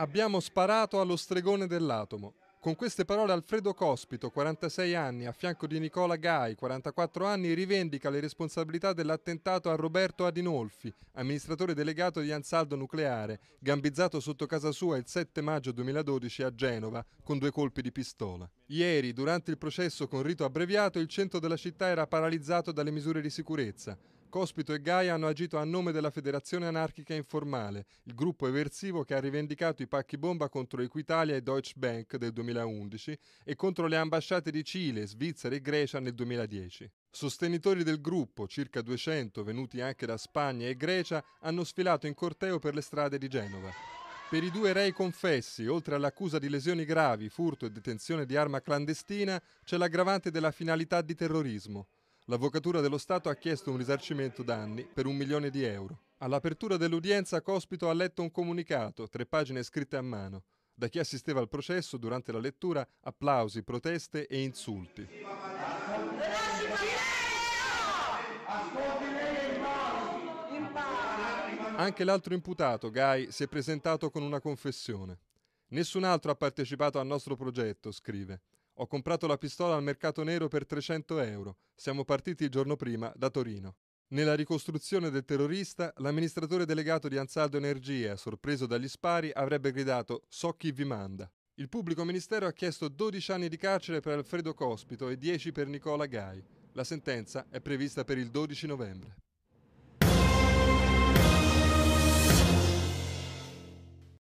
Abbiamo sparato allo stregone dell'atomo. Con queste parole Alfredo Cospito, 46 anni, a fianco di Nicola Gai, 44 anni, rivendica le responsabilità dell'attentato a Roberto Adinolfi, amministratore delegato di Ansaldo Nucleare, gambizzato sotto casa sua il 7 maggio 2012 a Genova con due colpi di pistola. Ieri, durante il processo con rito abbreviato, il centro della città era paralizzato dalle misure di sicurezza. Cospito e Gaia hanno agito a nome della Federazione Anarchica Informale, il gruppo eversivo che ha rivendicato i pacchi bomba contro Equitalia e Deutsche Bank del 2011 e contro le ambasciate di Cile, Svizzera e Grecia nel 2010. Sostenitori del gruppo, circa 200 venuti anche da Spagna e Grecia, hanno sfilato in corteo per le strade di Genova. Per i due rei confessi, oltre all'accusa di lesioni gravi, furto e detenzione di arma clandestina, c'è l'aggravante della finalità di terrorismo. L'Avvocatura dello Stato ha chiesto un risarcimento danni per un milione di euro. All'apertura dell'udienza Cospito ha letto un comunicato, tre pagine scritte a mano. Da chi assisteva al processo durante la lettura applausi, proteste e insulti. Anche l'altro imputato, Gai, si è presentato con una confessione. Nessun altro ha partecipato al nostro progetto, scrive. Ho comprato la pistola al mercato nero per 300 euro. Siamo partiti il giorno prima da Torino. Nella ricostruzione del terrorista, l'amministratore delegato di Ansaldo Energia, sorpreso dagli spari, avrebbe gridato So chi vi manda. Il pubblico ministero ha chiesto 12 anni di carcere per Alfredo Cospito e 10 per Nicola Gai. La sentenza è prevista per il 12 novembre.